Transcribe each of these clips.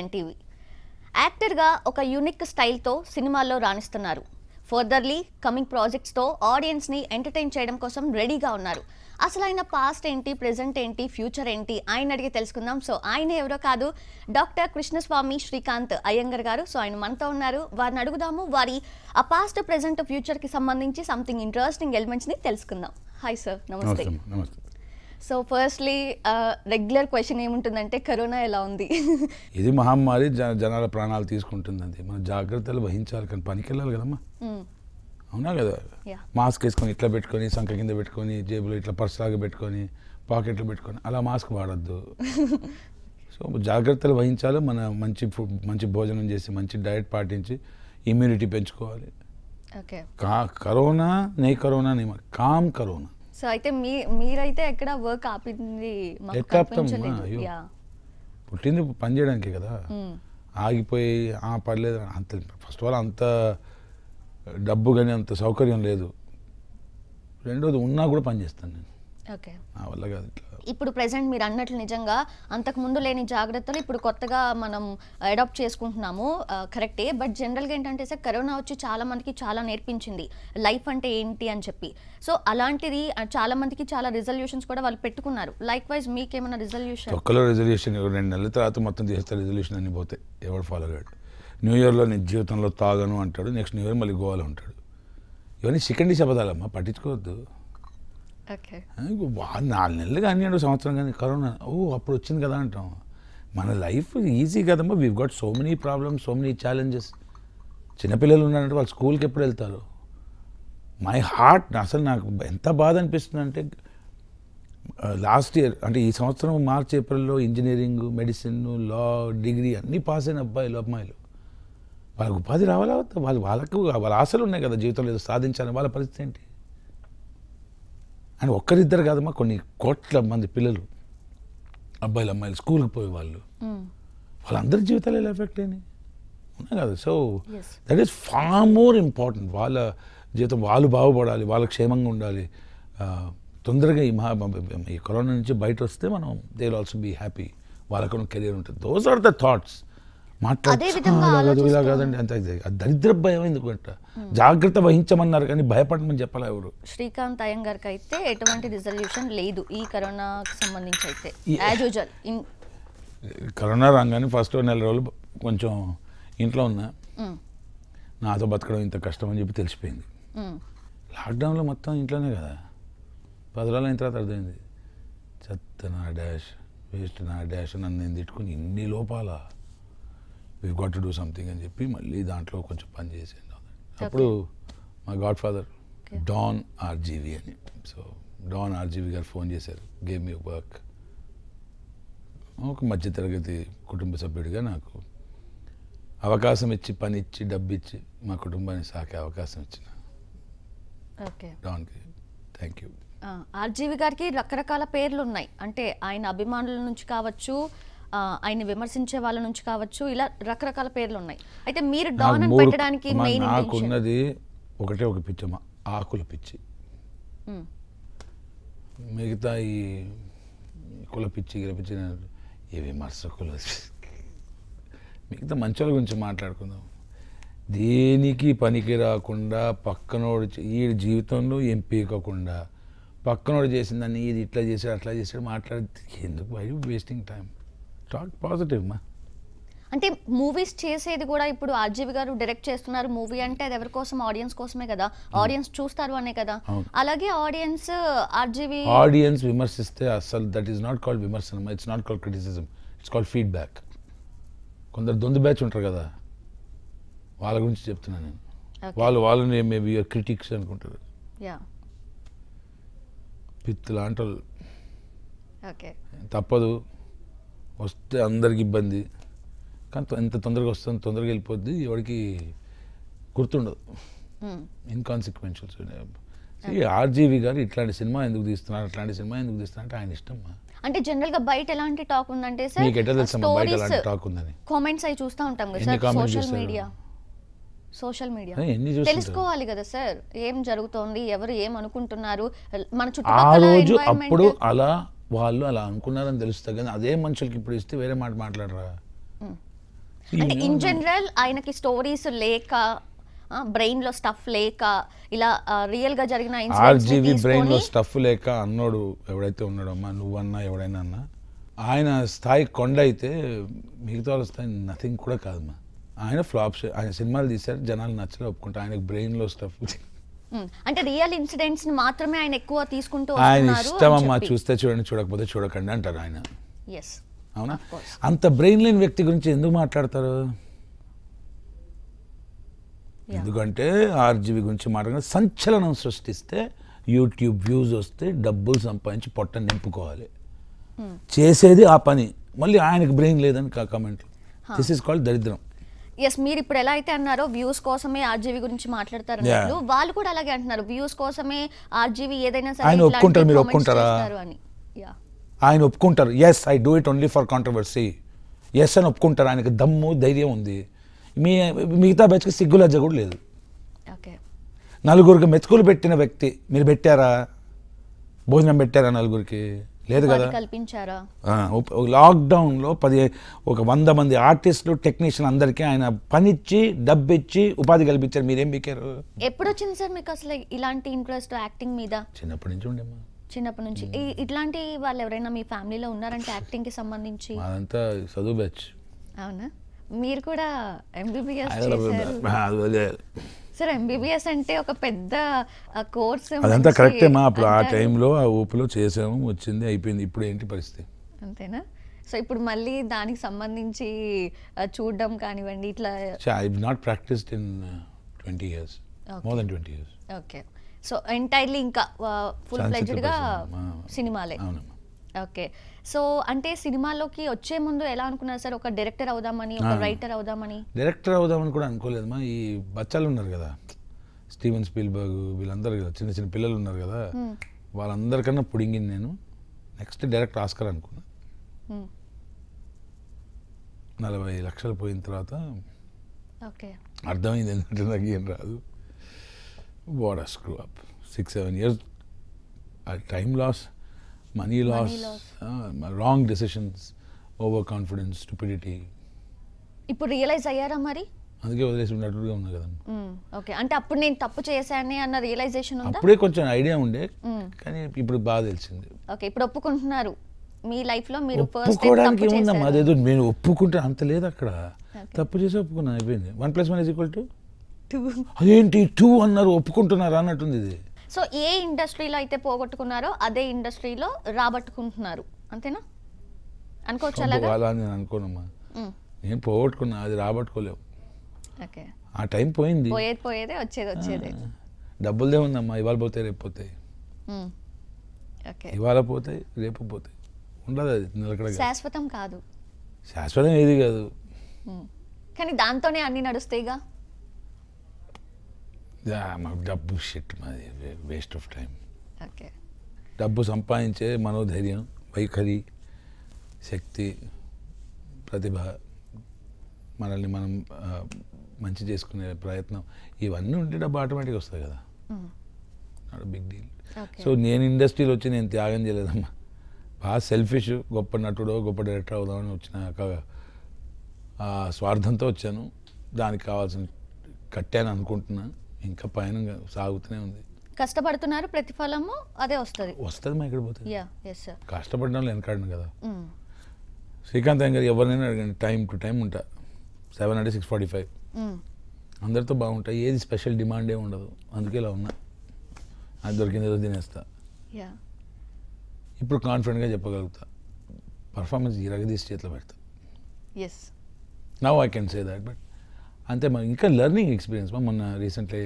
NTV యాక్టర్గా ఒక unique స్టైల్తో సినిమాల్లో రాణిస్తున్నారు ఫర్దర్లీ కమింగ్ ప్రాజెక్ట్స్తో ఆడియన్స్ని ఎంటర్టైన్ చేయడం కోసం రెడీగా ఉన్నారు అసలు ఆయన పాస్ట్ ఏంటి ప్రజెంట్ ఏంటి ఫ్యూచర్ ఏంటి ఆయన అడిగి తెలుసుకుందాం సో ఆయన ఎవరో కాదు డాక్టర్ కృష్ణస్వామి శ్రీకాంత్ అయ్యంగర్ గారు సో ఆయన మనతో ఉన్నారు వారిని అడుగుదాము వారి ఆ పాస్ట్ ప్రజెంట్ ఫ్యూచర్కి సంబంధించి సంథింగ్ ఇంట్రెస్టింగ్ ఎలిమెంట్స్ని తెలుసుకుందాం హాయ్ సార్ నమస్తే నమస్తే సో ఫస్ట్లీ రెగ్యులర్ క్వశ్చన్ ఏముంటుందంటే కరోనా ఎలా ఉంది ఇది మహమ్మారి జనాల ప్రాణాలు తీసుకుంటుందండి మనం జాగ్రత్తలు వహించాలి కానీ పనికి వెళ్ళాలి కదమ్మా hmm. అవునా కదా మాస్క్ వేసుకొని ఇట్లా పెట్టుకొని సంఖ కింద పెట్టుకొని జేబులో ఇట్లా పర్సలాగా పెట్టుకొని పాకెట్లో పెట్టుకొని అలా మాస్క్ వాడద్దు సో జాగ్రత్తలు వహించాలి మన మంచి ఫుడ్ మంచి భోజనం చేసి మంచి డైట్ పాటించి ఇమ్యూనిటీ పెంచుకోవాలి కరోనా నే కరోనా నే కామ్ కరోనా సో అయితే మీ మీరైతే ఎక్కడ వర్క్ ఆపింది పుట్టింది పని చేయడానికి కదా hmm. ఆగిపోయి ఆ పర్లేదు అంత ఫస్ట్ ఆఫ్ ఆల్ అంత డబ్బు కానీ అంత సౌకర్యం లేదు రెండోది ఉన్నా కూడా పనిచేస్తాను నేను కాదు ఇప్పుడు ప్రెసెంట్ మీరు అన్నట్లు నిజంగా అంతకు ముందు లేని జాగ్రత్తలు ఇప్పుడు కొత్తగా మనం అడాప్ట్ చేసుకుంటున్నాము కరెక్టే బట్ జనరల్గా ఏంటంటే సార్ కరోనా వచ్చి చాలా మందికి చాలా నేర్పించింది లైఫ్ అంటే ఏంటి అని చెప్పి సో అలాంటిది చాలా మందికి చాలా రిజల్యూషన్స్ కూడా వాళ్ళు పెట్టుకున్నారు లైక్ వైజ్ మీకేమైనా రిజల్యూషన్ ఒక్కలో రిజల్యూషన్ రెండు నెలల తర్వాత మొత్తం చేస్తే రిజల్యూషన్ అన్ని పోతాయి ఎవరు ఫాలో అయ్యాడు న్యూ ఇయర్లో నేను జీవితంలో తాగను అంటాడు నెక్స్ట్ న్యూ ఇయర్ మళ్ళీ గోవాలో ఉంటాడు ఇవన్నీ సెకండ్ శబదాలమ్మా పట్టించుకోవద్దు నాలుగు నెలలు కానీ సంవత్సరం కానీ కరోనా ఓ అప్పుడు వచ్చింది కదా అంటాం మన లైఫ్ ఈజీ కదమ్మా we got so many problems so many challenges చిన్నపిల్లలు ఉన్నారంటే వాళ్ళు స్కూల్కి ఎప్పుడు వెళ్తారు మై హార్ట్ అసలు నాకు ఎంత బాధ అనిపిస్తుంది అంటే లాస్ట్ ఇయర్ అంటే ఈ సంవత్సరం మార్చ్ ఏప్రిల్లో ఇంజనీరింగ్ మెడిసిన్ లా డిగ్రీ అన్నీ పాస్ అయిన అబ్బాయిలు అమ్మాయిలు వాళ్ళకి ఉపాధి రావాలి వాళ్ళు వాళ్ళకు వాళ్ళ ఆశలు ఉన్నాయి కదా జీవితంలో ఏదో సాధించాలని వాళ్ళ పరిస్థితి ఏంటి అని ఒక్కరిద్దరు కాదమ్మా కొన్ని కోట్ల మంది పిల్లలు అబ్బాయిలు అమ్మాయిలు స్కూల్కి పోయే వాళ్ళు వాళ్ళందరి జీవితాలు ఎలా ఎఫెక్ట్ అయినాయి ఉన్నాయి కదా so that is far more important వాళ్ళ జీవితం వాళ్ళు బాగుపడాలి వాళ్ళ క్షేమంగా ఉండాలి తొందరగా ఈ మహా ఈ కరోనా నుంచి బయట వస్తే మనం దే ఆల్సో బీ హ్యాపీ వాళ్ళకు కెరీర్ ఉంటుంది దోస్ ఆర్ ద థాట్స్ మాట్లాడదు ఇలా కాదండి అంత దరిద్ర భయం ఎందుకంట జాగ్రత్త వహించమన్నారు కానీ భయపడమని చెప్పాలి ఎవరు శ్రీకాంత్ అయ్యంగారికి అయితే ఎటువంటి రిజల్యూషన్ లేదు ఈ కరోనాకి సంబంధించి అయితే కరోనా రాగానే ఫస్ట్ నెల రోజులు కొంచెం ఇంట్లో ఉన్నా నాతో బతకడం ఇంత కష్టం అని చెప్పి తెలిసిపోయింది లాక్డౌన్లో మొత్తం ఇంట్లోనే కదా పది రోజులు అయిన తర్వాత అర్థమైంది చెత్త నా డాష్ వేస్ట్ నా డాష్ నన్ను నేను తిట్టుకుని ఇన్ని లోపాలా we got to do something అని చెప్పి మళ్ళీ దాంట్లో కొంచెం పని చేసేది అప్పుడు మా గాడ్ ఫాదర్ డాన్ ఆర్జీవి అని సో డాన్ ఆర్జీవి గారు ఫోన్ చేశారు గేమ్ యూ వర్క్ ఒక మధ్యతరగతి కుటుంబ సభ్యుడిగా నాకు అవకాశం ఇచ్చి పని ఇచ్చి డబ్బు ఇచ్చి మా కుటుంబాన్ని సాకే అవకాశం ఇచ్చిన డాన్కి థ్యాంక్ యూ ఆర్జీవి గారికి రకరకాల పేర్లు ఉన్నాయి అంటే ఆయన అభిమానుల నుంచి కావచ్చు ఆయన విమర్శించే వాళ్ళ నుంచి కావచ్చు ఇలా రకరకాల పేర్లు ఉన్నాయి అయితే మీరు డాన్ పెట్టడానికి నాకున్నది ఒకటే ఒక పిచ్చమ్మ ఆకుల పిచ్చి మిగతా ఈ కుల పిచ్చి ఏ విమర్శ విమర్శకులు మిగతా వాళ్ళ గురించి మాట్లాడుకుందాం దేనికి పనికి రాకుండా పక్కనోడు ఈ జీవితంలో ఎంపీకోకుండా పక్కనోడు చేసిందని ఇది ఇట్లా చేశాడు అట్లా చేశాడు మాట్లాడితే ఎందుకు why wasting time talk positive మా అంటే మూవీస్ చేసేది కూడా ఇప్పుడు ఆర్జీవి గారు డైరెక్ట్ చేస్తున్నారు మూవీ అంటే అది ఎవరి కోసం ఆడియన్స్ కోసమే కదా ఆడియన్స్ చూస్తారు అనే కదా అలాగే ఆడియన్స్ ఆర్జీవి ఆడియన్స్ విమర్శిస్తే అసలు దట్ ఈస్ నాట్ కాల్డ్ విమర్శనం it's not called criticism it's called feedback కొందరు దొందు బ్యాచ్ ఉంటారు కదా వాళ్ళ గురించి చెప్తున్నాను నేను వాళ్ళు వాళ్ళని మేబీ యువర్ క్రిటిక్స్ అనుకుంటారు పిత్ ఓకే తప్పదు వస్తే అందరికి ఇబ్బంది కానీ ఎంత తొందరగా వస్తుంది తొందరగా వెళ్ళిపోద్ది ఎవరికి గుర్తుండదు ఇన్కాన్సిక్వెన్షియల్ ఆర్జీవి గారు ఇట్లాంటి సినిమా ఎందుకు తీస్తున్నారు అట్లాంటి సినిమా ఎందుకు తీస్తున్నారు అంటే ఆయన ఇష్టం అంటే జనరల్ గా బయట ఎలాంటి టాక్ ఉందంటే సార్ మీకు ఎట్లా తెలుసు బయట ఎలాంటి టాక్ ఉందని కామెంట్స్ అవి చూస్తా ఉంటాం కదా sir social media social media తెలుసుకోవాలి కదా సార్ ఏం జరుగుతోంది ఎవరు ఏం అనుకుంటున్నారు మన చుట్టుపక్కల అప్పుడు అలా వాళ్ళు అలా అనుకున్నారని తెలుస్తుంది కానీ అదే మనుషులకి ఇప్పుడు ఇస్తే వేరే మాట మాట్లాడరా అంటే ఇన్ జనరల్ ఆయనకి స్టోరీస్ లేక బ్రెయిన్ లో స్టఫ్ లేక ఇలా రియల్ గా జరిగిన ఆర్జీవి బ్రెయిన్ లో స్టఫ్ లేక అన్నోడు ఎవడైతే ఉన్నాడో అమ్మా నువ్వన్నా ఎవడైనా అన్నా ఆయన స్థాయి కొండ అయితే మిగతా వాళ్ళ స్థాయి నథింగ్ కూడా కాదమ్మా ఆయన ఫ్లాప్స్ ఆయన సినిమాలు తీశారు జనాలు నచ్చలే ఒప్పుకుంటా ఆయనకు బ్రెయిన్లో స్టఫ్ అంటే రియల్ ఇన్సిడెంట్స్ మాత్రమే ఆయన ఎక్కువ తీసుకుంటూ ఆయన ఇష్టం చూస్తే చూడండి చూడకపోతే చూడకండి అంటారు ఆయన ఎస్ అవునా అంత బ్రెయిన్ లేని వ్యక్తి గురించి ఎందుకు మాట్లాడతారు ఎందుకంటే ఆర్జీవి గురించి మాట్లాడిన సంచలనం సృష్టిస్తే యూట్యూబ్ వ్యూస్ వస్తే డబ్బులు సంపాదించి పొట్ట నింపుకోవాలి చేసేది ఆ పని మళ్ళీ ఆయనకు బ్రెయిన్ లేదని కామెంట్లు దిస్ ఇస్ కాల్డ్ దరిద్రం ఎస్ మీరు ఇప్పుడు ఎలా అయితే అన్నారో వ్యూస్ కోసమే ఆర్జీవీ గురించి మాట్లాడతారు అన్నట్లు వాళ్ళు కూడా అలాగే అంటున్నారు వ్యూస్ కోసమే ఆర్జీవీ ఏదైనా సరే ఆయన ఒప్పుకుంటారు మీరు ఒప్పుకుంటారా అని ఆయన ఒప్పుకుంటారు yes I do it only for controversy yes అని ఒప్పుకుంటారు ఆయనకి దమ్ము ధైర్యం ఉంది మీ మిగతా బెచ్చకి సిగ్గు లజ్జ కూడా లేదు నలుగురికి మెతుకులు పెట్టిన వ్యక్తి మీరు పెట్టారా భోజనం పెట్టారా నలుగురికి లేదు కదా కల్పించారా లాక్డౌన్లో పది ఒక వంద మంది ఆర్టిస్టులు టెక్నీషియన్ అందరికి ఆయన పనిచ్చి డబ్బిచ్చి ఉపాధి కల్పించారు మీరేం బికారు ఎప్పుడు వచ్చింది సార్ మీకు అసలు ఇలాంటి ఇంట్రెస్ట్ యాక్టింగ్ మీద చిన్నప్పటి నుంచి ఉండేమ్మా చిన్నప్పటి నుంచి ఇట్లాంటి వాళ్ళు ఎవరైనా మీ ఫ్యామిలీలో ఉన్నారంటే యాక్టింగ్ కి సంబంధించి అదంతా చదువు బ్యాచ్ అవునా మీరు కూడా ఎంబీబీఎస్ సార్ ఎంబీబీఎస్ అంటే ఒక పెద్ద కోర్స్ అదంతా కరెక్టే మా అప్పుడు ఆ టైంలో ఆ ఊపిలో చేసాము వచ్చింది అయిపోయింది ఇప్పుడు ఏంటి పరిస్థితి అంతేనా సో ఇప్పుడు మళ్ళీ దానికి సంబంధించి చూడడం కానివ్వండి ఇట్లా I not practised in twenty years more than twenty years okay so entirely ఇంకా ఫుల్ ఫ్లెజ్డ్గా సినిమాలే అవునమ్మా ఓకే సో అంటే సినిమాలోకి వచ్చే ముందు ఎలా అనుకున్నారు సార్ ఒక డైరెక్టర్ అవుదామని ఒక రైటర్ అవుదామని డైరెక్టర్ అవుదామని కూడా అనుకోలేదు మా ఈ బచ్చాలు ఉన్నారు కదా స్టీవెన్ స్పీల్బర్గ్ వీళ్ళందరూ కదా చిన్న చిన్న పిల్లలు ఉన్నారు కదా వాళ్ళందరికన్నా పుడింగింది నేను నెక్స్ట్ డైరెక్ట్ ఆస్కర్ అనుకున్నా నలభై లక్షలు పోయిన తర్వాత ఓకే అర్థమైంది ఎందుకంటే నాకు ఏం రాదు what screw up six seven years ఆ time loss money loss wrong decisions over confidence stupidity ఇప్పుడు రియలైజ్ అయ్యారా మరి అందుకే వదిలేసి ఉన్నట్టుగా ఉన్నా కదండి ఓకే అంటే అప్పుడు నేను తప్పు చేశానే అన్న రియలైజేషన్ ఉందా అప్పుడే కొంచెం ఐడియా ఉండే కానీ ఇప్పుడు బాగా తెలిసింది ఓకే ఇప్పుడు ఒప్పుకుంటున్నారు మీ లైఫ్ లో మీరు ఒప్పుకోవడానికి ఏముందమ్మా అదేదో నేను ఒప్పుకుంటే అంత లేదు అక్కడ తప్పు చేసి ఒప్పుకున్నాను అయిపోయింది one plus one equal to అదేంటి టూ అన్నారు ఒప్పుకుంటున్నారు అన్నట్టుంది ఇది సో ఏ ఇండస్ట్రీలో అయితే పోగొట్టుకున్నారో అదే ఇండస్ట్రీలో రాబట్టుకుంటున్నారు అంతేనా అనుకోవచ్చు అలా నేను అనుకోనమ్మా నేను పోగొట్టుకున్నా అది రాబట్టుకోలేవు ఓకే ఆ టైం పోయింది పోయేది పోయేదే వచ్చేది వచ్చేది డబ్బులదే ఉందమ్మా ఇవాళ పోతే రేపు పోతాయి ఇవాళ పోతే రేపు పోతాయి ఉండదు అది నిలకడ శాశ్వతం కాదు శాశ్వతం ఏది కాదు కానీ దాంతోనే అన్ని నడుస్తాయిగా డబ్బు షెట్ మాది వేస్ట్ ఆఫ్ టైం ఓకే డబ్బు సంపాదించే మనోధైర్యం వైఖరి శక్తి ప్రతిభ మనల్ని మనం మంచి చేసుకునే ప్రయత్నం ఇవన్నీ ఉంటే డబ్బు ఆటోమేటిక్ వస్తాయి కదా నాట్ బిగ్ డీల్ సో నేను ఇండస్ట్రీలో వచ్చి నేను త్యాగం చేయలేదమ్మా బాగా సెల్ఫిష్ గొప్ప నటుడో గొప్ప డైరెక్టర్ అవుదామని వచ్చిన స్వార్థంతో వచ్చాను దానికి కావాల్సిన కట్టాను అనుకుంటున్నాను ఇంకా పైన సాగుతూనే ఉంది కష్టపడుతున్నారు ప్రతిఫలము అదే వస్తుంది వస్తుంది మా ఇక్కడ పోతే కష్టపడడం వాళ్ళు వెనకాడను కదా hmm. శ్రీకాంత్ గారు ఎవరినైనా అడగండి టైం టు టైం ఉంటా సెవెన్ అంటే సిక్స్ ఫార్టీ ఫైవ్ hmm. అందరితో బాగుంటాయి ఏది స్పెషల్ డిమాండ్ ఏమి ఉండదు అందుకే ఇలా ఉన్నా అది దొరికింది ఏదో తినేస్తా ఇప్పుడు కాన్ఫిడెంట్గా చెప్పగలుగుతా పర్ఫార్మెన్స్ ఈ రగదీసి చేతిలో పెడతా as now I can say that but అంతే మనం ఇంకా లెర్నింగ్ ఎక్స్పీరియన్స్ మొన్న రీసెంట్లీ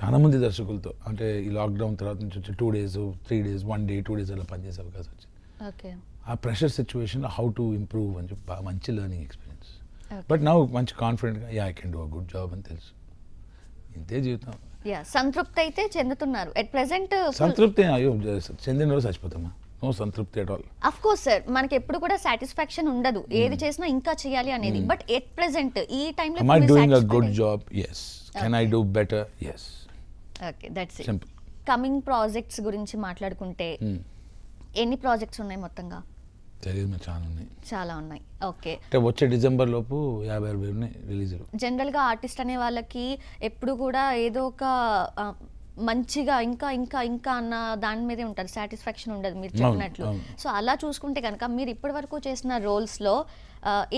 చాలామంది దర్శకులతో అంటే ఈ లాక్డౌన్ తర్వాత నుంచి వచ్చి two days three days one day two days అలా పనిచేసే అవకాశం వచ్చింది ఆ pressure situation how to improve అని చెప్పి మంచి లెర్నింగ్ ఎక్స్పీరియన్స్ బట్ నా మంచి కాన్ఫిడెంట్గా yeah I can do a good job అని తెలుసు ఇంతే జీవితం సంతృప్తి అయితే చెందుతున్నారు అట్ ప్రెసెంట్ సంతృప్తి అయ్యో చెందిన రోజు చచ్చిపోతామా నో సంతృప్తి at all of course sir మనకి ఎప్పుడు కూడా సాటిస్ఫాక్షన్ ఉండదు hmm. ఏది చేసినా ఇంకా చేయాలి అనేది బట్ ఎట్ ప్రెసెంట్ ఈ టైం లో I doing a good job yes can I do better yes okay that's it coming projects గురించి మాట్లాడుకుంటే hmm. ఎన్ని ప్రాజెక్ట్స్ ఉన్నాయి మొత్తంగా తెలియదు చాలా ఉన్నాయి చాలా ఉన్నాయి ఓకే అంటే వచ్చే డిసెంబర్ లోపు యాభై అరవై ఉన్నాయి రిలీజ్ జనరల్గా ఆర్టిస్ట్ అనే వాళ్ళకి ఎప్పుడు కూడా ఏదో ఒక మంచిగా ఇంకా ఇంకా ఇంకా అన్న దాని మీదే ఉంటారు సాటిస్ఫాక్షన్ ఉండదు మీరు చెప్పినట్లు సో అలా చూసుకుంటే కనుక మీరు ఇప్పటి వరకు చేసిన రోల్స్లో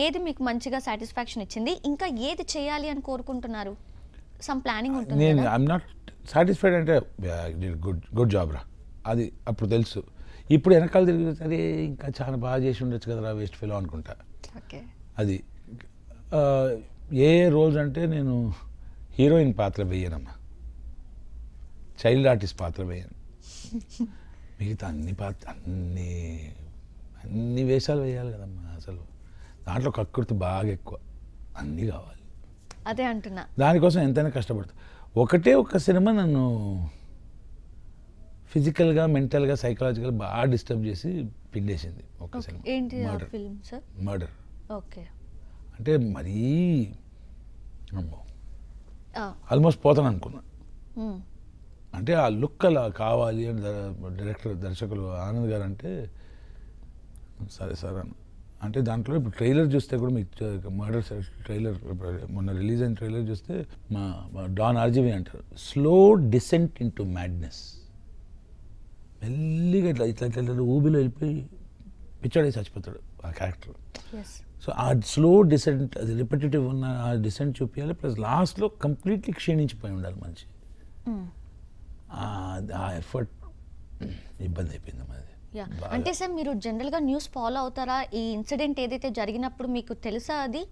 ఏది మీకు మంచిగా సాటిస్ఫాక్షన్ ఇచ్చింది ఇంకా ఏది చేయాలి అని కోరుకుంటున్నారు సమ్ ప్లానింగ్ ఉంటుంది నేను ఐఎమ్ నాట్ సాటిస్ఫైడ్ అంటే గుడ్ గుడ్ జాబ్ రా అది అప్పుడు తెలుసు ఇప్పుడు వెనకాల తిరిగి అదే ఇంకా చాలా బాగా చేసి ఉండొచ్చు కదా వేస్ట్ ఫెలో అనుకుంటా అది ఏ ఏ రోల్స్ అంటే నేను హీరోయిన్ పాత్ర వేయనమ్మా చైల్డ్ ఆర్టిస్ట్ పాత్ర వేయను మిగతా అన్ని పాత్ర అన్ని అన్ని వేషాలు వేయాలి కదమ్మా అసలు దాంట్లో కక్కుర్తి బాగా ఎక్కువ అన్నీ కావాలి అదే అంటున్నా దానికోసం ఎంతైనా కష్టపడుతుంది ఒకటే ఒక సినిమా నన్ను ఫిజికల్గా మెంటల్గా సైకలాజికల్ బాగా డిస్టర్బ్ చేసి పిండేసింది ఒక సినిమా మర్డర్ ఓకే అంటే మరీ ఆల్మోస్ట్ పోతాను అనుకున్నా అంటే ఆ లుక్ అలా కావాలి అని డైరెక్టర్ దర్శకులు ఆనంద్ గారు అంటే సరే సార్ అని అంటే దాంట్లో ఇప్పుడు ట్రైలర్ చూస్తే కూడా మీకు మర్డర్ ట్రైలర్ మొన్న రిలీజ్ అయిన ట్రైలర్ చూస్తే మా డాన్ ఆర్జీవి అంటారు slow descent into madness మెల్లిగా ఇట్లా ఇట్లా ఇట్లా ఊబిలో వెళ్ళిపోయి పిచ్చాడే చచ్చిపోతాడు ఆ క్యారెక్టర్ సో ఆ స్లో డిసెంట్ అది రిపిటేటివ్ ఉన్న ఆ డిసెంట్ చూపించాలి ప్లస్ లాస్ట్లో కంప్లీట్లీ క్షీణించిపోయి ఉండాలి మంచి ఆ ఎఫర్ట్ ఇబ్బంది అయిపోయింది మాది అంటే సార్ మీరు జనరల్గా న్యూస్ ఫాలో అవుతారా ఈ ఇన్సిడెంట్ ఏదైతే జరిగినప్పుడు మీకు తెలుసా అది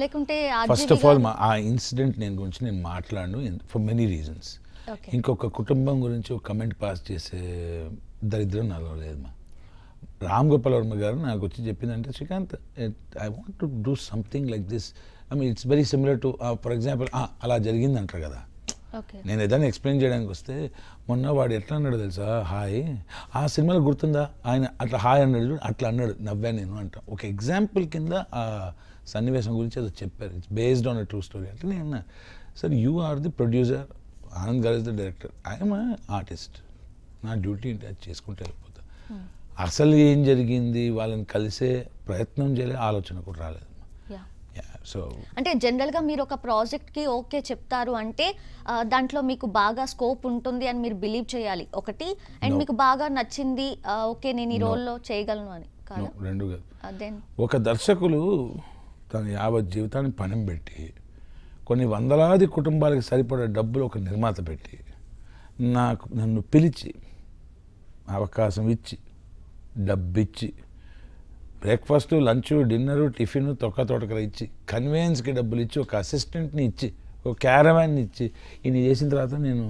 లేకుంటే ఫస్ట్ ఆఫ్ ఆల్ ఆ ఇన్సిడెంట్ నేను గురించి నేను మాట్లాడను ఫర్ మెనీ రీజన్స్ ఇంకొక కుటుంబం గురించి ఒక కమెంట్ పాస్ చేసే దరిద్రం నాలో లేదు మా రామ్ గోపాల్ వర్మ గారు నాకు వచ్చి చెప్పిందంటే Srikanth I want to do something like this I mean it's very similar to for example అలా జరిగింది అంటారు కదా నేను ఏదైనా ఎక్స్ప్లెయిన్ చేయడానికి వస్తే మొన్న వాడు ఎట్లా అన్నాడు తెలుసా హాయ్ ఆ సినిమాలో గుర్తుందా ఆయన అట్లా హాయ్ అన్నాడు అట్లా అన్నాడు నవ్వా నేను అంట ఒక ఎగ్జాంపుల్ కింద ఆ సన్నివేశం గురించి అది చెప్పారు it's based on a true story అంటే నేను అన్నా sir you are the producer Anand garu is the director I'm artist నా డ్యూటీ అది చేసుకుంటే వెళ్ళిపోతా hmm. అసలు ఏం జరిగింది వాళ్ళని కలిసే ప్రయత్నం చేయలే ఆలోచన కూడా రాలేదు సో అంటే జనరల్గా మీరు ఒక ప్రాజెక్ట్కి ఓకే చెప్తారు అంటే దాంట్లో మీకు బాగా స్కోప్ ఉంటుంది అని మీరు బిలీవ్ చేయాలి ఒకటి అండ్ మీకు బాగా నచ్చింది ఓకే నేను ఈ రోల్లో చేయగలను అని రెండు ఒక దర్శకులు తన యావత్ జీవితాన్ని పని పెట్టి కొన్ని వందలాది కుటుంబాలకు సరిపడే డబ్బులు ఒక నిర్మాత పెట్టి నాకు నన్ను పిలిచి అవకాశం ఇచ్చి డబ్బిచ్చి బ్రేక్ఫాస్టు లంచ్ డిన్నరు టిఫిన్ తొక్క తోటకలు ఇచ్చి కన్వీనియన్స్కి డబ్బులు ఇచ్చి ఒక అసిస్టెంట్ని ఇచ్చి ఒక క్యారవాన్ ఇచ్చి ఈయన చేసిన తర్వాత నేను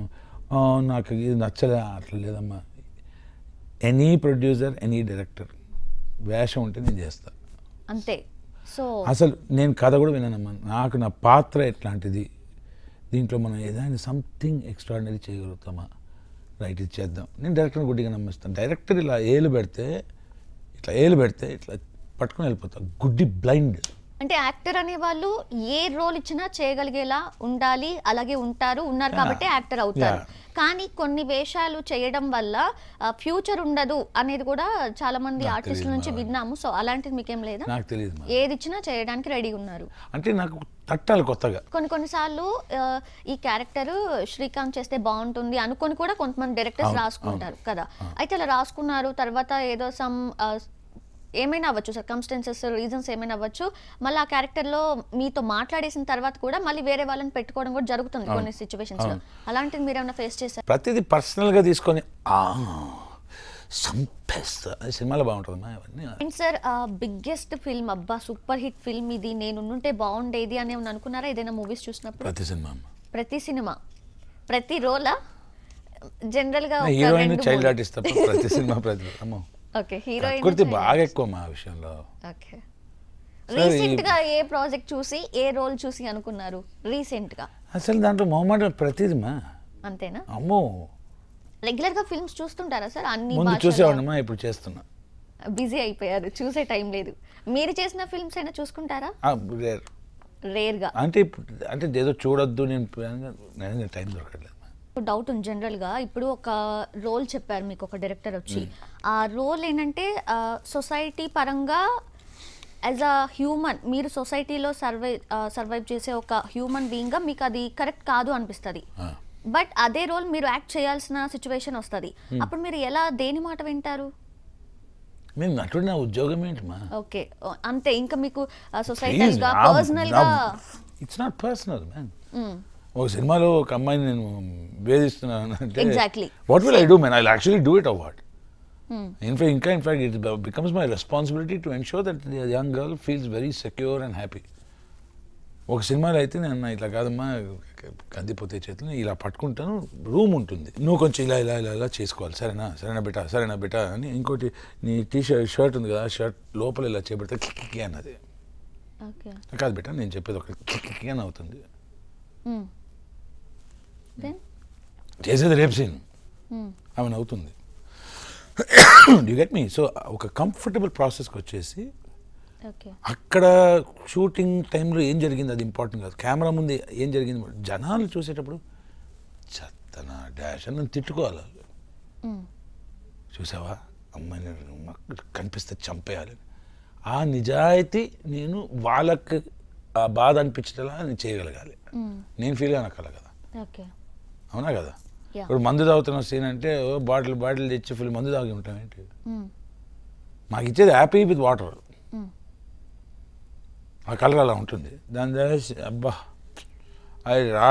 నాకు ఇది నచ్చలే లేదమ్మా ఎనీ ప్రొడ్యూసర్ ఎనీ డైరెక్టర్ వేషం ఉంటే నేను చేస్తా అంతే సో అసలు నేను కథ కూడా విన్నానమ్మా నాకు నా పాత్ర ఎట్లాంటిది దీంట్లో మనం ఏదైనా సంథింగ్ ఎక్స్ట్రాడినరీ చేయగలుగుతామా రైట్ ఇది చేద్దాం నేను డైరెక్టర్ని గుడ్డిగా నమ్మిస్తాను డైరెక్టర్ ఇలా ఏలు పెడితే ఇట్లా ఏలు పెడితే ఇట్లా పట్టుకుని వెళ్ళిపోతాం గుడ్డి బ్లైండ్ అంటే యాక్టర్ అనే వాళ్ళు ఏ రోల్ ఇచ్చినా చేయగలిగేలా ఉండాలి అలాగే ఉంటారు ఉన్నారు కాబట్టి యాక్టర్ అవుతారు కానీ కొన్ని వేషాలు చేయడం వల్ల ఫ్యూచర్ ఉండదు అనేది కూడా చాలా మంది ఆర్టిస్ట్ నుంచి విన్నాము సో అలాంటిది మీకేం లేదా నాకు తెలియదు ఏది ఇచ్చినా చేయడానికి రెడీ ఉన్నారు అంటే నాకు తట్టాలి కొత్తగా కొన్ని కొన్నిసార్లు ఈ క్యారెక్టర్ శ్రీకాంత్ చేస్తే బాగుంటుంది అనుకొని కూడా కొంతమంది డైరెక్టర్స్ రాసుకుంటారు కదా అయితే అలా రాసుకున్నారు తర్వాత ఏదో సమ్ ఏమైనా అవ్వచ్చు సర్కమ్స్టెన్సెస్ రీజన్స్ ఏమైనా అవ్వచ్చు మళ్ళీ ఆ క్యారెక్టర్లో మీతో మాట్లాడేసిన తర్వాత కూడా మళ్ళీ వేరే వాళ్ళని పెట్టుకోవడం కూడా జరుగుతుంది కొన్ని సిచ్యువేషన్స్ అలాంటిది మీరు ఏమైనా ఫేస్ చేశారు ప్రతిదీ పర్సనల్గా తీసుకొని సంపేస్తా సినిమాలో బాగుంటుంది సార్ బిగ్గెస్ట్ ఫిల్మ్ అబ్బా సూపర్ హిట్ ఫిల్మ్ ఇది నేను ఉంటే బాగుండేది అని అనుకున్నారా ఏదైనా మూవీస్ చూసినప్పుడు ప్రతి సినిమా ప్రతి సినిమా ప్రతి రోలా జనరల్గా హీరోయిన్ చైల్డ్ ఆర్టిస్ట్ ప్రతి సినిమా ప్రతి అమ్మో ప్రకృతి బాగా ఎక్కువ మా విషయంలో ఓకే రీసెంట్ గా ఏ ప్రాజెక్ట్ చూసి ఏ రోల్ చూసి అనుకున్నారు రీసెంట్ గా అసలు దాంట్లో మొహమాట ప్రతిదిమా అంతేనా అమ్మో రెగ్యులర్ గా ఫిల్మ్స్ చూస్తుంటారా సార్ అన్ని ముందు చూసేవాడినమ్మా ఇప్పుడు చేస్తున్నా బిజీ అయిపోయారు చూసే టైం లేదు మీరు చేసిన ఫిల్మ్స్ అయినా చూసుకుంటారా రేర్ రేర్గా అంటే అంటే ఏదో చూడొద్దు నేను టైం దొరకట్లేదు డౌట్ ఉంది జనరల్ గా ఇప్పుడు ఒక రోల్ చెప్పారు మీకు ఒక డైరెక్టర్ వచ్చి ఆ రోల్ ఏంటంటే సొసైటీ పరంగా యాజ్ అ హ్యూమన్ మీరు సొసైటీలో సర్వై సర్వైవ్ చేసే ఒక హ్యూమన్ బీయింగ్గా మీకు అది కరెక్ట్ కాదు అనిపిస్తుంది బట్ అదే రోల్ మీరు యాక్ట్ చేయాల్సిన సిచ్యువేషన్ వస్తుంది hmm. అప్పుడు మీరు ఎలా దేని మాట వింటారు నేను నటుడు నా ఉద్యోగం ఏంటమ్మా ఓకే అంతే ఇంకా మీకు సొసైటీగా పర్సనల్గా ఇట్స్ నాట్ పర్సనల్ మ్యాన్ ఒక సినిమాలో ఒక అమ్మాయిని నేను వేధిస్తున్నాను అంటే what will I do man I actually do it award Hmm. In ఇంకా in fact in fact, it becomes my responsibility that ensure that the young girl feels very secure ఒక సినిమాలో అయితే నేను ఇట్లా కాదమ్మా కందిపోతే చేతులు ఇలా పట్టుకుంటాను రూమ్ ఉంటుంది నువ్వు కొంచెం ఇలా ఇలా ఇలా ఇలా చేసుకోవాలి సరేనా సరేనా బిడ్డ సరేనా బిడ్డ అని ఇంకోటి నీ టీషర్ట్ షర్ట్ ఉంది కదా షర్ట్ లోపల ఇలా చేపడితే కిక్కి అన్నది కాదు బిడ్డ నేను చెప్పేది ఒక కిక్కి అని అవుతుంది hmm. చేసేది రేపు సీన్ hmm. ఆమె అవుతుంది యూ గెట్ మీ సో ఒక కంఫర్టబుల్ ప్రాసెస్కి వచ్చేసి అక్కడ షూటింగ్ టైంలో ఏం జరిగింది అది ఇంపార్టెంట్ కాదు కెమెరా ముందు ఏం జరిగింది జనాలు చూసేటప్పుడు చెత్తన డాష్ అని తిట్టుకోవాలి చూసావా అమ్మాయి కనిపిస్తే చంపేయాలి ఆ నిజాయితీ నేను వాళ్ళకి ఆ బాధ అనిపించటలా నేను చేయగలగాలి నేను ఫీల్ కానక్కల కదా అవునా కదా ఇప్పుడు మందు తాగుతున్న సీన్ అంటే బాటిల్ బాటిల్ తెచ్చి ఫుల్ మందు తాగి ఉంటాం ఏంటి hmm. మాకు ఇచ్చేది హ్యాపీ విత్ వాటర్ ఆ కలర్ అలా ఉంటుంది దాని తెలిసి అబ్బా అది రా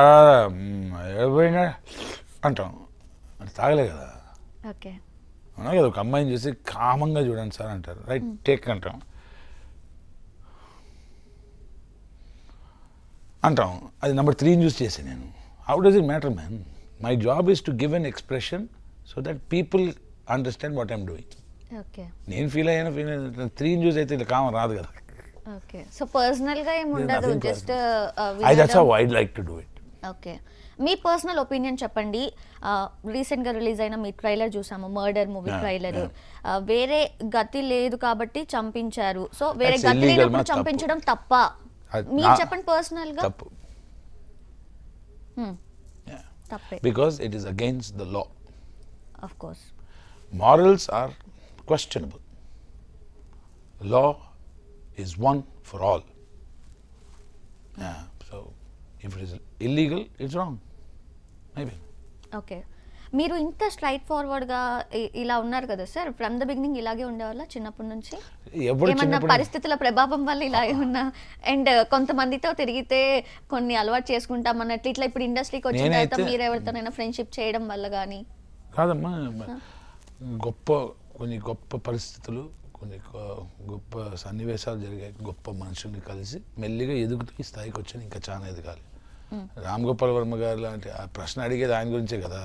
అంటాం అది తాగలే కదా అవునా కదా ఒక అమ్మాయిని చూసి కామంగా చూడండి సార్ అంటారు రైట్ టేక్ hmm. అంటాం అంటాం అది నెంబర్ త్రీని చూసి చేసాను నేను how does it matter man my job is to give an expression so that people understand what I'm doing నేను ఫీల్ అయ్యాను ఫీల్ అయిన త్రీ న్యూస్ అయితే ఇట్లా కామన్ రాదు కదా ఓకే సో పర్సనల్ గా ఏమి ఉండదు just I that's how I like to do it okay మీ పర్సనల్ ఒపీనియన్ చెప్పండి రీసెంట్ గా రిలీజ్ అయిన మీ ట్రైలర్ చూసాము మర్డర్ మూవీ ట్రైలర్ వేరే గతి లేదు కాబట్టి చంపించారు సో వేరే గతి లేనప్పుడు చంపించడం తప్ప మీరు చెప్పండి పర్సనల్ గా తప్పు hmm. because it is against the law. Of course. Morals are questionable. Law is one for all. Yeah, so if it is illegal, it's wrong. Maybe. Okay. మీరు ఇంత స్ట్రైట్ ఫార్వర్డ్గా ఇలా ఉన్నారు కదా సార్ ఫ్రమ్ ద బిగినింగ్ ఇలాగే ఉండేవాళ్ళ చిన్నప్పటి నుంచి ఏమన్నా పరిస్థితుల ప్రభావం వల్ల ఇలా ఉన్నా అండ్ కొంతమందితో తిరిగితే కొన్ని అలవాటు చేసుకుంటాం అన్నట్లు ఇట్లా ఇప్పుడు ఇండస్ట్రీకి వచ్చిన తర్వాత మీరు ఎవరితోనైనా ఫ్రెండ్షిప్ చేయడం వల్ల కానీ కాదమ్మా గొప్ప కొన్ని గొప్ప పరిస్థితులు కొన్ని గొప్ప సన్నివేశాలు జరిగాయి గొప్ప మనుషుల్ని కలిసి మెల్లిగా ఎదుగుతూ ఈ స్థాయికి వచ్చాను ఇంకా చాలా ఎదగాలి రామ్ గోపాల్ వర్మ గారు లాంటి ఆ ప్రశ్న అడిగేది ఆయన గురించే కదా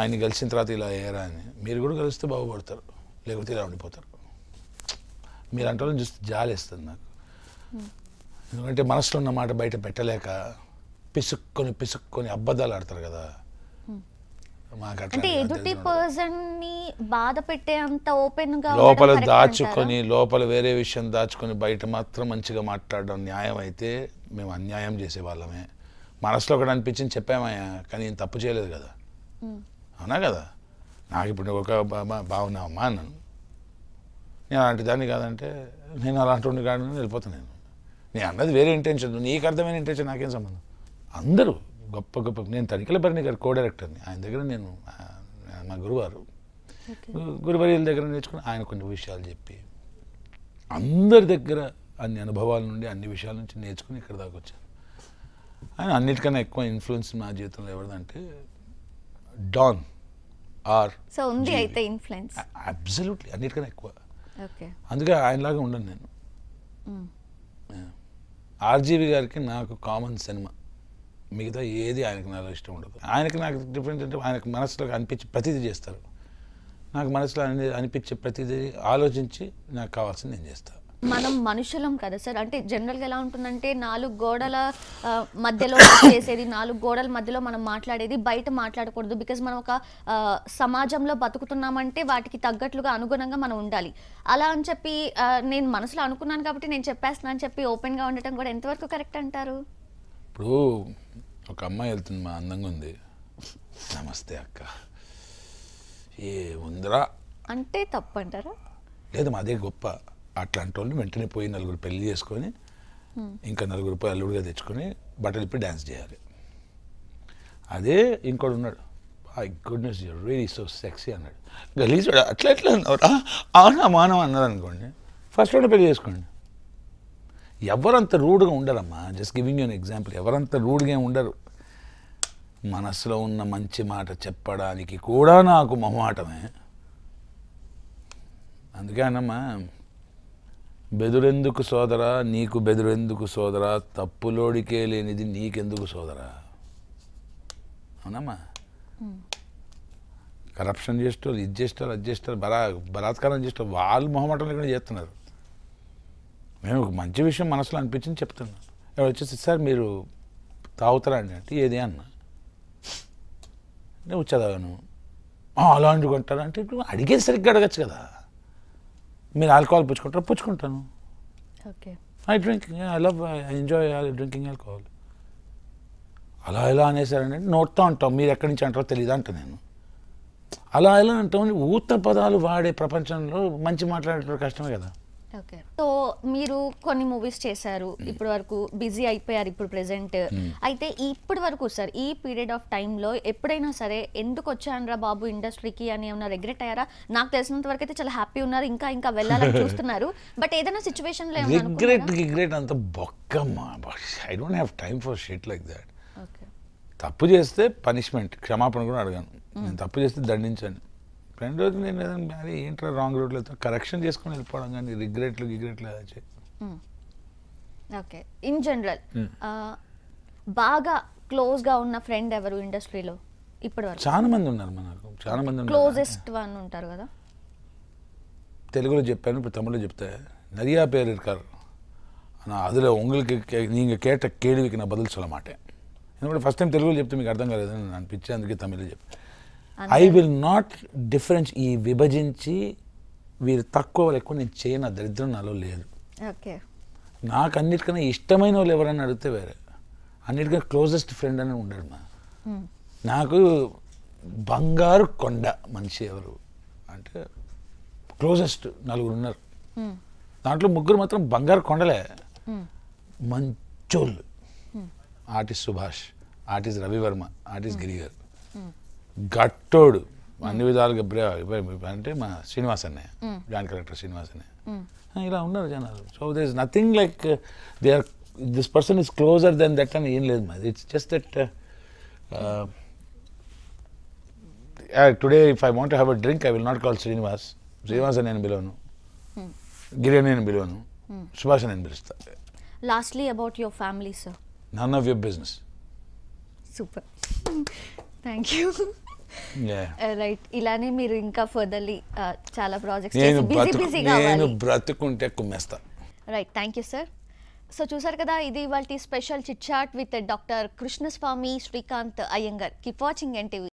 ఆయన కలిసిన తర్వాత ఇలా అయ్యారా అని మీరు కూడా కలిస్తే బాగుపడతారు లేకపోతే ఇలా ఉండిపోతారు మీరు అంటే చూస్తే జాలేస్తుంది నాకు ఎందుకంటే మనసులో ఉన్న మాట బయట పెట్టలేక పిసుక్కొని పిసుక్కొని అబద్ధాలు ఆడతారు కదా అంటే ఎదుటి పర్సన్ ని బాధ పెట్టే అంత ఓపెన్ గా లోపల దాచుకొని లోపల వేరే విషయం దాచుకొని బయట మాత్రం మంచిగా మాట్లాడడం న్యాయం అయితే మేము అన్యాయం చేసే వాళ్ళమే మనసులో ఒకటి అనిపించింది చెప్పామయ్యా కానీ తప్పు చేయలేదు కదా అవునా కదా నాకు ఇప్పుడు ఒక అమ్మా అన్నాను నేను అలాంటి దాన్ని కాదంటే నేను అలాంటి కాదు వెళ్ళిపోతాను నేను నేను అన్నది వేరే ఇంటెన్షన్ నీకు అర్థమైన ఇంటెన్షన్ నాకేం సంబంధం అందరూ గొప్ప గొప్ప నేను తనిఖీల భరణి గారు కో డైరెక్టర్ని ఆయన దగ్గర నేను మా గురువారు గురువర్యుల దగ్గర నేర్చుకుని ఆయన కొన్ని విషయాలు చెప్పి అందరి దగ్గర అన్ని అనుభవాల నుండి అన్ని విషయాల నుంచి నేర్చుకుని ఇక్కడ దాకా వచ్చాను ఆయన అన్నిటికన్నా ఎక్కువ ఇన్ఫ్లుయెన్స్ నా జీవితంలో ఎవరిదంటే డాన్ ఆర్ సో ఉంది అయితే ఇన్ఫ్లుయెన్స్ అబ్సల్యూట్లీ అన్నిటికన్నా ఎక్కువ ఓకే అందుకే ఆయనలాగా ఉండను నేను ఆర్జీవి గారికి నాకు కామన్ సినిమా మిగతా ఏది ఆయనకి నాలో ఇష్టం ఉండదు ఆయనకి నాకు డిఫరెంట్ అంటే ఆయనకు మనసులో అనిపించి ప్రతిదీ చేస్తారు నాకు మనసులో అనిపించే ప్రతిదీ ఆలోచించి నాకు కావాల్సింది నేను చేస్తాను మనం మనుషులం కదా సార్ అంటే జనరల్గా ఎలా ఉంటుందంటే నాలుగు గోడల మధ్యలో చేసేది నాలుగు గోడల మధ్యలో మనం మాట్లాడేది బయట మాట్లాడకూడదు బికాజ్ మనం ఒక సమాజంలో బతుకుతున్నామంటే వాటికి తగ్గట్లుగా అనుగుణంగా మనం ఉండాలి అలా అని చెప్పి నేను మనసులో అనుకున్నాను కాబట్టి నేను చెప్పేస్తున్నాను అని చెప్పి ఓపెన్గా ఉండటం కూడా ఎంతవరకు కరెక్ట్ అంటారు ఇప్పుడు ఒక అమ్మాయి వెళ్తుంది మా అందంగా ఉంది నమస్తే అక్క ఏ ఉందిరా అంటే తప్పంటారా అంటారా మా అదే గొప్ప అట్లాంటి వాళ్ళు వెంటనే పోయి నలుగురు పెళ్లి చేసుకొని hmm. ఇంకా నలుగురు పోయి అల్లుడిగా తెచ్చుకొని బట్టలు ఇప్పి డ్యాన్స్ చేయాలి అదే ఇంకోడు ఉన్నాడు I goodness you're very so sexy అన్నాడు గలీజ్ అట్లా ఎట్లా అన్నవరా ఆనా మానవ అన్నారు అనుకోండి ఫస్ట్ లోనే పెళ్లి చేసుకోండి ఎవరంత రూడ్గా ఉండరమ్మా just giving you an example ఎవరంత రూడ్గా ఉండరు మనసులో ఉన్న మంచి మాట చెప్పడానికి కూడా నాకు మొహమాటమే అందుకే అన్నమ్మా బెదురెందుకు సోదరా నీకు బెదురెందుకు సోదరా తప్పులోడికే లేనిది నీకెందుకు సోదరా అవునమ్మా కరప్షన్ చేస్తారు ఇది చేస్తారు అది చేస్తారు బలా బలాత్కారం చేస్తారు వాళ్ళు మొహమాటం లేకుండా చేస్తున్నారు మేము ఒక మంచి విషయం మనసులో అనిపించింది చెప్తున్నాం ఎవరు వచ్చేసి సార్ మీరు తాగుతారా అండి అంటే ఏది అన్నా నువ్వు చదవను అలాంటి కొంటారు అంటే అడిగేది సరిగ్గా అడగచ్చు కదా మీరు ఆల్కహాల్ పుచ్చుకుంటారు పుచ్చుకుంటాను I drink I love I enjoy drinking alcohol అలా ఎలా అనేసారంటే నోట్తో అంటాం మీరు ఎక్కడి నుంచి అంటారో తెలియదు అంట నేను అలా ఎలా అంటాం ఊత పదాలు వాడే ప్రపంచంలో మంచి మాట్లాడేటప్పుడు కష్టమే కదా ఓకే సో మీరు కొన్ని మూవీస్ చేశారు ఇప్పటి వరకు బిజీ అయిపోయారు ఇప్పుడు ప్రెసెంట్ అయితే ఇప్పటి వరకు సార్ ఈ పీరియడ్ ఆఫ్ టైంలో ఎప్పుడైనా సరే ఎందుకు వచ్చానరా బాబు ఇండస్ట్రీకి అని ఏమైనా రిగ్రెట్ అయ్యారా నాకు తెలిసినంత వరకు అయితే చాలా హ్యాపీ ఉన్నారు ఇంకా ఇంకా వెళ్ళాలని చూస్తున్నారు బట్ ఏదైనా సిచ్యువేషన్ లో రిగ్రెట్ రిగ్రెట్ అంత బొక్కమ్మా I don't have time for shit like that తప్పు చేస్తే పనిష్మెంట్ క్షమాపణ కూడా అడగాను నేను తప్పు చేస్తే దండించాను రెండు రోజులు నేను ఏదైనా మ్యారీ ఏంట్రా రాంగ్ రూట్లో వెళ్తాను కరెక్షన్ చేసుకుని వెళ్ళిపోవడం కానీ రిగ్రెట్లు గిగ్రెట్లు అలా ఓకే ఇన్ జనరల్ బాగా క్లోజ్ గా ఉన్న ఫ్రెండ్ ఎవరు ఇండస్ట్రీలో ఇప్పుడు చాలా మంది ఉన్నారు మనకు చాలా మంది క్లోజెస్ట్ వన్ ఉంటారు కదా తెలుగులో చెప్పాను ఇప్పుడు తమిళ్లో చెప్తే నరియా పేరు இருக்கார் ஆனால் அதில் உங்களுக்கு கே நீங்கள் கேட்ட கேள்விக்கு நான் பதில் சொல்ல மாட்டேன் என்னோட ஃபஸ்ட் டைம் చెప్తే మీకు అర్థం కాలేదు నేను అనిపించి అందుకే తమిళ చెప్పాను ఐ విల్ నాట్ డిఫరెన్స్ ఈ విభజించి వీరు తక్కువ లేకుండా నేను చేయను దరిద్రం నాలో లేదు నాకు అన్నిటికన్నా ఇష్టమైన వాళ్ళు ఎవరని అడిగితే వేరే అన్నిటికన్నా క్లోజెస్ట్ ఫ్రెండ్ అని ఉండడు మా నాకు బంగారు కొండ మనిషి ఎవరు అంటే క్లోజెస్ట్ నలుగురు ఉన్నారు దాంట్లో ముగ్గురు మాత్రం బంగారు కొండలే మంచోళ్ళు artist Subhash artist Ravi Varma artist గిరిగారు గట్టోడు అన్ని విధాలుగా అంటే మా శ్రీనివాస్ అన్నయ్య జాయింట్ కలెక్టర్ శ్రీనివాస్ అన్నయ్య ఇలా ఉన్నారు జనాలు so does nothing like they are this person is closer then that అని ఏం లేదు మాది it's just that today if I want have a drink I will not call Srinivas Srinivas అని నేను పిలవను గిరి నేను పిలవను సుభాష్ నేను పిలుస్తా lastly about your family sir none of your business super thank you right uh, ఇలానే మీరు ఇంకా ఫర్దర్లీ uh, చాలా ప్రాజెక్ట్స్ నేను బ్రతుకుంటే కుమ్మేస్తా right thank you sir so చూసారు కదా ఇది వాళ్ళ special chit chat with doctor Krishnaswamy Srikanth Iyengar keep watching NTV